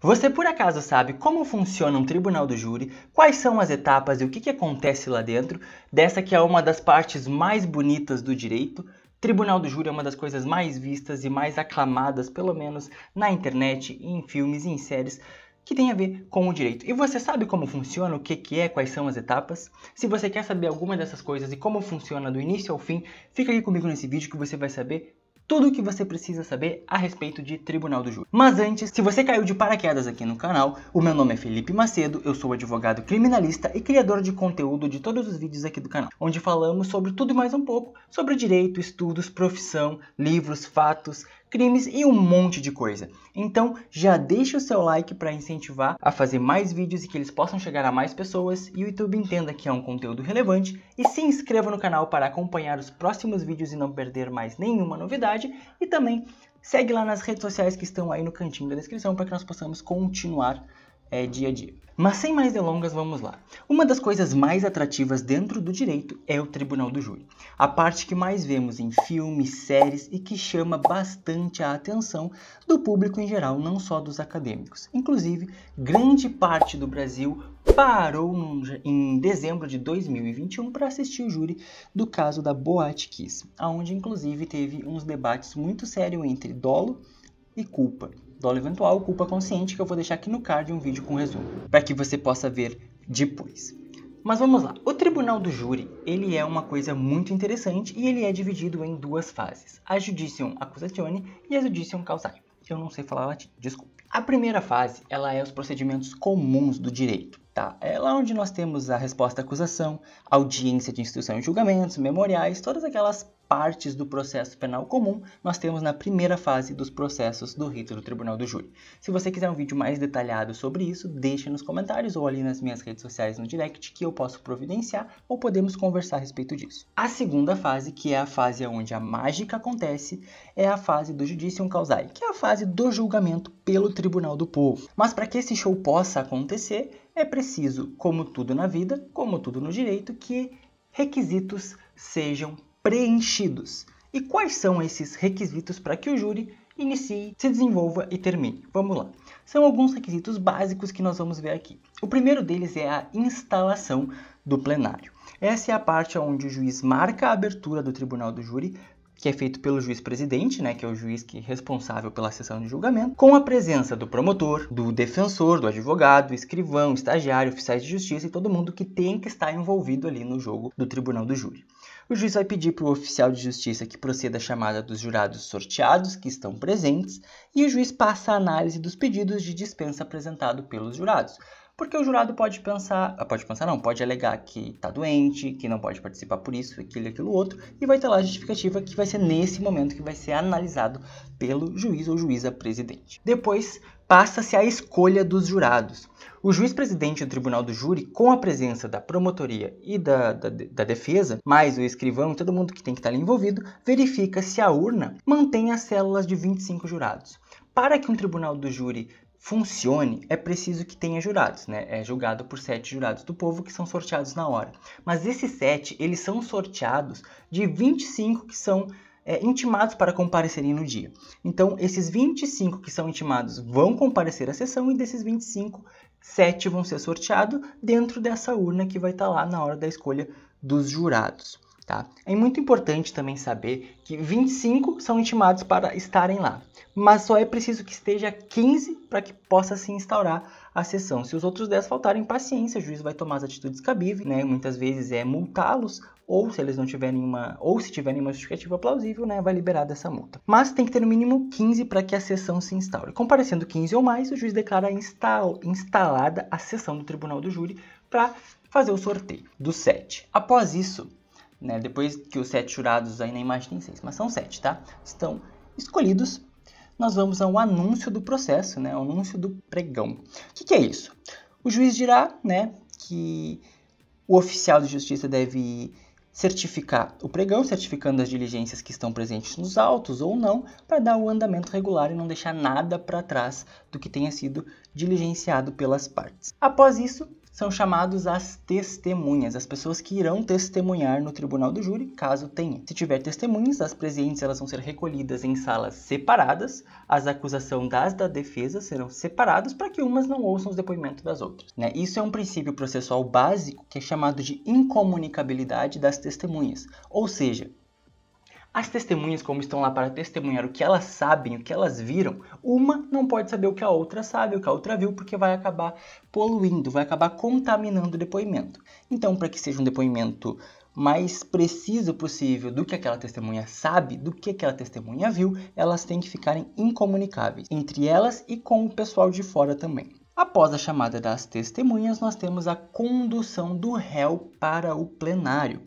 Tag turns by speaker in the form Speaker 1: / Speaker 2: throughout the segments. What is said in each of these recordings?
Speaker 1: Você por acaso sabe como funciona um tribunal do júri, quais são as etapas e o que, que acontece lá dentro? Dessa que é uma das partes mais bonitas do direito. Tribunal do júri é uma das coisas mais vistas e mais aclamadas, pelo menos na internet, em filmes e em séries que tem a ver com o direito. E você sabe como funciona, o que, que é, quais são as etapas? Se você quer saber alguma dessas coisas e como funciona do início ao fim, fica aqui comigo nesse vídeo que você vai saber tudo o que você precisa saber a respeito de Tribunal do Júri. Mas antes, se você caiu de paraquedas aqui no canal, o meu nome é Felipe Macedo, eu sou advogado criminalista e criador de conteúdo de todos os vídeos aqui do canal, onde falamos sobre tudo e mais um pouco, sobre direito, estudos, profissão, livros, fatos, crimes e um monte de coisa. Então já deixa o seu like para incentivar a fazer mais vídeos e que eles possam chegar a mais pessoas e o YouTube entenda que é um conteúdo relevante e se inscreva no canal para acompanhar os próximos vídeos e não perder mais nenhuma novidade e também segue lá nas redes sociais que estão aí no cantinho da descrição para que nós possamos continuar é, dia a dia. Mas sem mais delongas, vamos lá. Uma das coisas mais atrativas dentro do direito é o tribunal do júri. A parte que mais vemos em filmes, séries e que chama bastante a atenção do público em geral, não só dos acadêmicos. Inclusive, grande parte do Brasil parou em dezembro de 2021 para assistir o júri do caso da Boate Kiss, onde inclusive teve uns debates muito sérios entre dolo e culpa dólar eventual, culpa consciente, que eu vou deixar aqui no card um vídeo com resumo, para que você possa ver depois. Mas vamos lá. O tribunal do júri, ele é uma coisa muito interessante e ele é dividido em duas fases: a judicium accusatione e a judicium causae. Eu não sei falar latim, desculpe. A primeira fase, ela é os procedimentos comuns do direito, tá? É lá onde nós temos a resposta à acusação, audiência de instrução e julgamentos, memoriais, todas aquelas partes do processo penal comum, nós temos na primeira fase dos processos do rito do Tribunal do Júri. Se você quiser um vídeo mais detalhado sobre isso, deixe nos comentários ou ali nas minhas redes sociais no direct que eu posso providenciar ou podemos conversar a respeito disso. A segunda fase, que é a fase onde a mágica acontece, é a fase do judicium causae, que é a fase do julgamento pelo Tribunal do Povo. Mas para que esse show possa acontecer, é preciso, como tudo na vida, como tudo no direito, que requisitos sejam preenchidos. E quais são esses requisitos para que o júri inicie, se desenvolva e termine? Vamos lá. São alguns requisitos básicos que nós vamos ver aqui. O primeiro deles é a instalação do plenário. Essa é a parte onde o juiz marca a abertura do tribunal do júri, que é feito pelo juiz presidente, né, que é o juiz que é responsável pela sessão de julgamento, com a presença do promotor, do defensor, do advogado, escrivão, estagiário, oficiais de justiça e todo mundo que tem que estar envolvido ali no jogo do tribunal do júri. O juiz vai pedir para o oficial de justiça que proceda a chamada dos jurados sorteados que estão presentes e o juiz passa a análise dos pedidos de dispensa apresentado pelos jurados. Porque o jurado pode pensar, ah, pode pensar não, pode alegar que está doente, que não pode participar por isso, aquilo e aquilo outro, e vai ter lá a justificativa que vai ser nesse momento que vai ser analisado pelo juiz ou juíza presidente. Depois, passa-se à escolha dos jurados. O juiz presidente do tribunal do júri, com a presença da promotoria e da, da, da defesa, mais o escrivão e todo mundo que tem que estar ali envolvido, verifica se a urna mantém as células de 25 jurados. Para que um tribunal do júri funcione, é preciso que tenha jurados, né? É julgado por sete jurados do povo que são sorteados na hora. Mas esses sete, eles são sorteados de 25 que são é, intimados para comparecerem no dia. Então, esses 25 que são intimados vão comparecer à sessão e desses 25, 7 vão ser sorteados dentro dessa urna que vai estar tá lá na hora da escolha dos jurados. Tá? É muito importante também saber que 25 são intimados para estarem lá, mas só é preciso que esteja 15 para que possa se instaurar a sessão. Se os outros 10 faltarem paciência, o juiz vai tomar as atitudes cabíveis, né? Muitas vezes é multá-los ou se eles não tiverem uma ou se tiverem uma justificativa plausível, né, vai liberar dessa multa. Mas tem que ter no mínimo 15 para que a sessão se instaure. Comparecendo 15 ou mais, o juiz declara instal, instalada a sessão do tribunal do júri para fazer o sorteio dos sete. Após isso, né, depois que os sete jurados ainda tem seis, mas são sete, tá? Estão escolhidos nós vamos ao anúncio do processo, né? O anúncio do pregão. O que, que é isso? O juiz dirá, né, que o oficial de justiça deve certificar o pregão, certificando as diligências que estão presentes nos autos ou não, para dar o andamento regular e não deixar nada para trás do que tenha sido diligenciado pelas partes. Após isso, são chamados as testemunhas, as pessoas que irão testemunhar no tribunal do júri, caso tenha. Se tiver testemunhas, as presentes elas vão ser recolhidas em salas separadas, as acusação das da defesa serão separadas para que umas não ouçam os depoimentos das outras. Né? Isso é um princípio processual básico que é chamado de incomunicabilidade das testemunhas, ou seja, as testemunhas, como estão lá para testemunhar o que elas sabem, o que elas viram, uma não pode saber o que a outra sabe, o que a outra viu, porque vai acabar poluindo, vai acabar contaminando o depoimento. Então, para que seja um depoimento mais preciso possível do que aquela testemunha sabe, do que aquela testemunha viu, elas têm que ficarem incomunicáveis entre elas e com o pessoal de fora também. Após a chamada das testemunhas, nós temos a condução do réu para o plenário.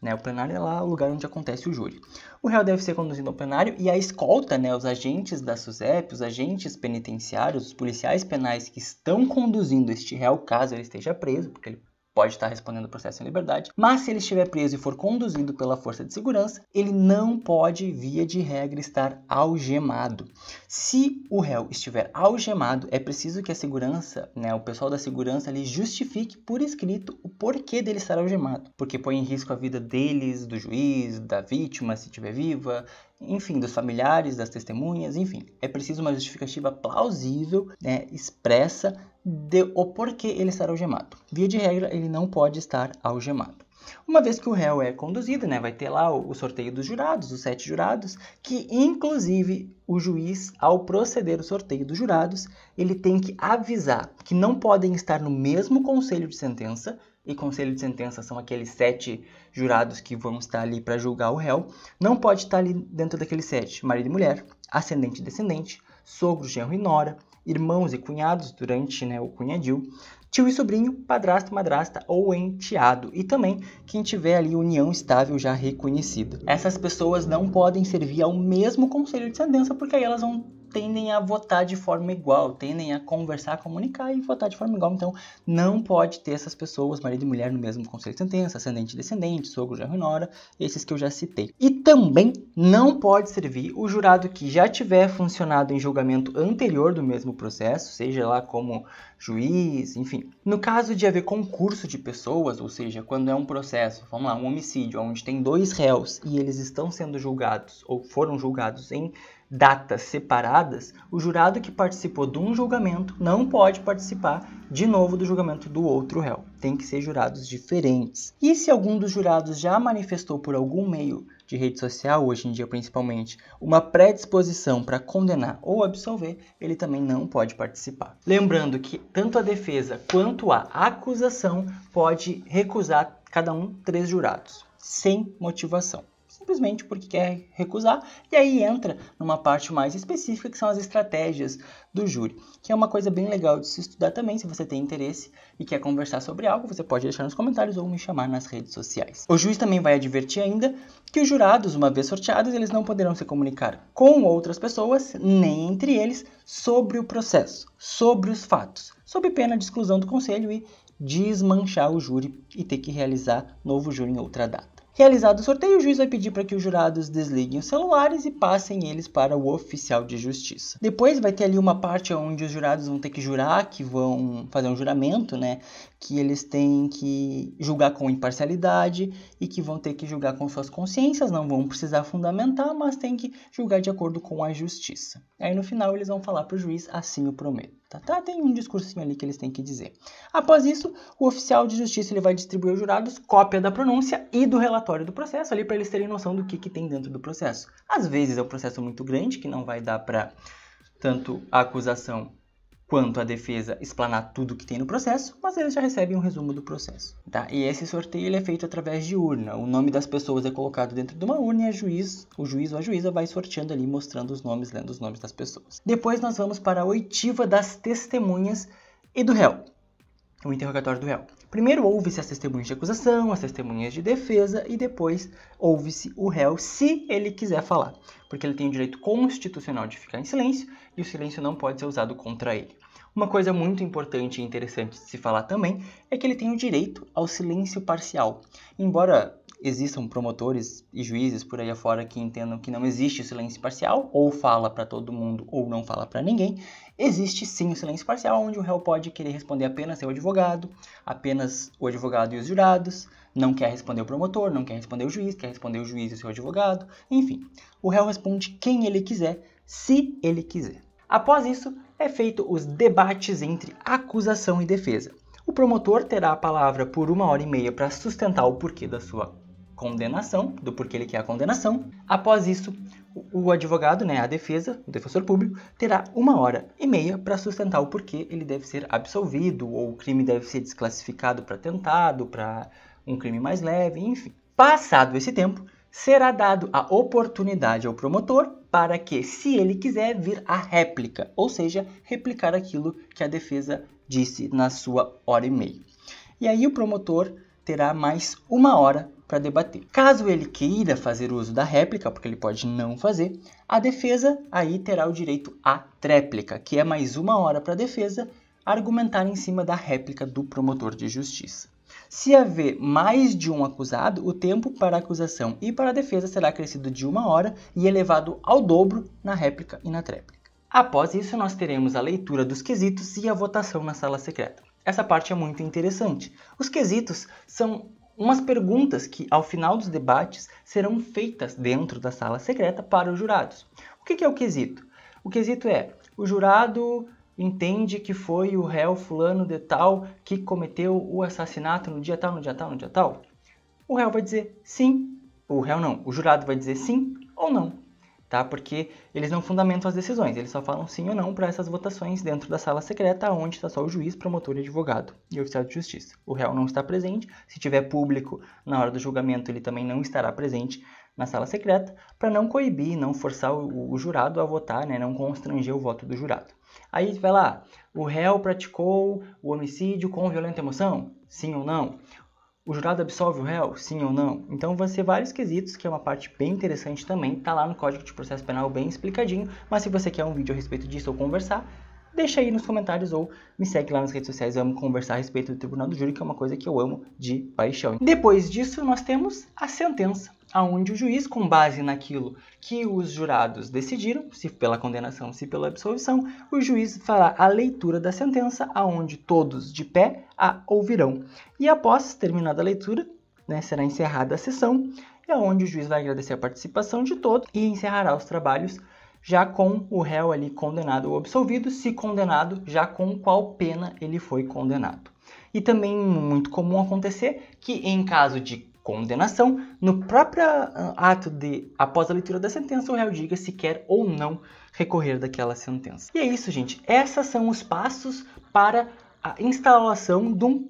Speaker 1: Né? O plenário é lá o lugar onde acontece o júri. O réu deve ser conduzido ao plenário e a escolta, né, os agentes da SUSEP, os agentes penitenciários, os policiais penais que estão conduzindo este réu, caso ele esteja preso, porque ele pode estar respondendo o processo em liberdade, mas se ele estiver preso e for conduzido pela força de segurança, ele não pode, via de regra, estar algemado. Se o réu estiver algemado, é preciso que a segurança, né, o pessoal da segurança, lhe justifique por escrito o porquê dele estar algemado, porque põe em risco a vida deles, do juiz, da vítima, se estiver viva, enfim, dos familiares, das testemunhas, enfim. É preciso uma justificativa plausível, né, expressa de, o porquê ele estar algemado. Via de regra, ele não pode estar algemado. Uma vez que o réu é conduzido, né, vai ter lá o, o, sorteio dos jurados, os sete jurados, que inclusive o juiz, ao proceder o sorteio dos jurados, ele tem que avisar que não podem estar no mesmo conselho de sentença, e conselho de sentença são aqueles sete jurados que vão estar ali para julgar o réu, não pode estar ali dentro daqueles sete, marido e mulher, ascendente e descendente, sogro, genro e nora, irmãos e cunhados durante né, o cunhadil, tio e sobrinho, padrasto, madrasta ou enteado, e também quem tiver ali união estável já reconhecida. Essas pessoas não podem servir ao mesmo conselho de sentença porque aí elas vão tendem a votar de forma igual, tendem a conversar, comunicar e votar de forma igual. Então, não pode ter essas pessoas, marido e mulher, no mesmo conselho de sentença, ascendente e descendente, sogro, genro e nora, esses que eu já citei. E também não pode servir o jurado que já tiver funcionado em julgamento anterior do mesmo processo, seja lá como juiz, enfim. No caso de haver concurso de pessoas, ou seja, quando é um processo, vamos lá, um homicídio, onde tem dois réus e eles estão sendo julgados ou foram julgados em datas separadas, o jurado que participou de um julgamento não pode participar de novo do julgamento do outro réu. Tem que ser jurados diferentes. E se algum dos jurados já manifestou por algum meio de rede social, hoje em dia principalmente, uma predisposição para condenar ou absolver, ele também não pode participar. Lembrando que tanto a defesa quanto a acusação pode recusar cada um três jurados, sem motivação simplesmente porque quer recusar, e aí entra numa parte mais específica que são as estratégias do júri, que é uma coisa bem legal de se estudar também. Se você tem interesse e quer conversar sobre algo, você pode deixar nos comentários ou me chamar nas redes sociais. O juiz também vai advertir ainda que os jurados, uma vez sorteados, eles não poderão se comunicar com outras pessoas, nem entre eles, sobre o processo, sobre os fatos, sob pena de exclusão do conselho e desmanchar o júri e ter que realizar novo júri em outra data. Realizado o sorteio, o juiz vai pedir para que os jurados desliguem os celulares e passem eles para o oficial de justiça. Depois vai ter ali uma parte onde os jurados vão ter que jurar, que vão fazer um juramento, né? Que eles têm que julgar com imparcialidade e que vão ter que julgar com suas consciências, não vão precisar fundamentar, mas têm que julgar de acordo com a justiça. Aí no final eles vão falar para o juiz: assim eu prometo tá, tá? Tem um discursinho ali que eles têm que dizer. Após isso, o oficial de justiça ele vai distribuir aos jurados cópia da pronúncia e do relatório do processo ali para eles terem noção do que, que tem dentro do processo. Às vezes é um processo muito grande que não vai dar para tanto a acusação quanto a defesa explanar tudo que tem no processo, mas eles já recebem um resumo do processo. Tá? E esse sorteio ele é feito através de urna. O nome das pessoas é colocado dentro de uma urna e a juiz, o juiz ou a juíza vai sorteando ali, mostrando os nomes, lendo os nomes das pessoas. Depois nós vamos para a oitiva das testemunhas e do réu. O interrogatório do réu. Primeiro ouve-se as testemunhas de acusação, as testemunhas de defesa e depois ouve-se o réu se ele quiser falar, porque ele tem o direito constitucional de ficar em silêncio e o silêncio não pode ser usado contra ele. Uma coisa muito importante e interessante de se falar também é que ele tem o direito ao silêncio parcial. Embora existam promotores e juízes por aí afora que entendam que não existe o silêncio parcial, ou fala para todo mundo ou não fala para ninguém, existe sim o silêncio parcial, onde o réu pode querer responder apenas seu advogado, apenas o advogado e os jurados, não quer responder o promotor, não quer responder o juiz, quer responder o juiz e o seu advogado, enfim. O réu responde quem ele quiser, se ele quiser. Após isso, é feito os debates entre acusação e defesa. O promotor terá a palavra por uma hora e meia para sustentar o porquê da sua condenação, do porquê ele quer a condenação. Após isso, o advogado, né, a defesa, o defensor público, terá uma hora e meia para sustentar o porquê ele deve ser absolvido, ou o crime deve ser desclassificado para tentado, para um crime mais leve, enfim. Passado esse tempo, será dado a oportunidade ao promotor para que, se ele quiser, vir a réplica, ou seja, replicar aquilo que a defesa disse na sua hora e meia. E aí o promotor terá mais uma hora para debater. Caso ele queira fazer uso da réplica, porque ele pode não fazer, a defesa aí terá o direito à tréplica, que é mais uma hora para a defesa argumentar em cima da réplica do promotor de justiça. Se haver mais de um acusado, o tempo para a acusação e para a defesa será acrescido de uma hora e elevado ao dobro na réplica e na tréplica. Após isso, nós teremos a leitura dos quesitos e a votação na sala secreta. Essa parte é muito interessante. Os quesitos são umas perguntas que, ao final dos debates, serão feitas dentro da sala secreta para os jurados. O que é o quesito? O quesito é: o jurado entende que foi o réu fulano de tal que cometeu o assassinato no dia tal, no dia tal, no dia tal? O réu vai dizer sim. O réu não. O jurado vai dizer sim ou não tá? Porque eles não fundamentam as decisões, eles só falam sim ou não para essas votações dentro da sala secreta, onde está só o juiz, promotor, advogado e oficial de justiça. O réu não está presente, se tiver público na hora do julgamento, ele também não estará presente na sala secreta, para não coibir, não forçar o, o, jurado a votar, né? não constranger o voto do jurado. Aí vai lá, o réu praticou o homicídio com violenta emoção? Sim ou não? O jurado absolve o réu, sim ou não? Então vão ser vários quesitos, que é uma parte bem interessante também, tá lá no Código de Processo Penal bem explicadinho, mas se você quer um vídeo a respeito disso ou conversar, deixa aí nos comentários ou me segue lá nas redes sociais, eu amo conversar a respeito do Tribunal do Júri, que é uma coisa que eu amo de paixão. Depois disso, nós temos a sentença aonde o juiz, com base naquilo que os jurados decidiram, se pela condenação, se pela absolvição, o juiz fará a leitura da sentença, aonde todos de pé a ouvirão. E após terminada a leitura, né, será encerrada a sessão, e aonde o juiz vai agradecer a participação de todos e encerrará os trabalhos já com o réu ali condenado ou absolvido, se condenado, já com qual pena ele foi condenado. E também muito comum acontecer que em caso de condenação, no próprio ah, ato de, após a leitura da sentença, o réu diga se quer ou não recorrer daquela sentença. E é isso, gente. Esses são os passos para a instalação de um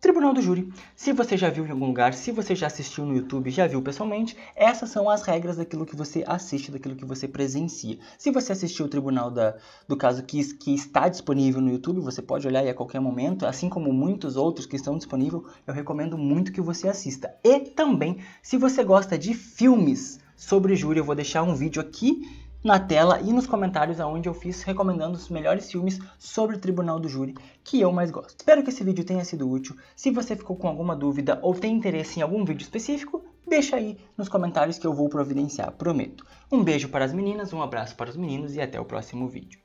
Speaker 1: Tribunal do Júri. Se você já viu em algum lugar, se você já assistiu no YouTube, já viu pessoalmente, essas são as regras daquilo que você assiste, daquilo que você presencia. Se você assistiu o Tribunal da, do caso que, que está disponível no YouTube, você pode olhar aí a qualquer momento, assim como muitos outros que estão disponíveis, eu recomendo muito que você assista. E também, se você gosta de filmes sobre júri, eu vou deixar um vídeo aqui na tela e nos comentários aonde eu fiz recomendando os melhores filmes sobre o Tribunal do Júri que eu mais gosto. Espero que esse vídeo tenha sido útil. Se você ficou com alguma dúvida ou tem interesse em algum vídeo específico, deixa aí nos comentários que eu vou providenciar, prometo. Um beijo para as meninas, um abraço para os meninos e até o próximo vídeo.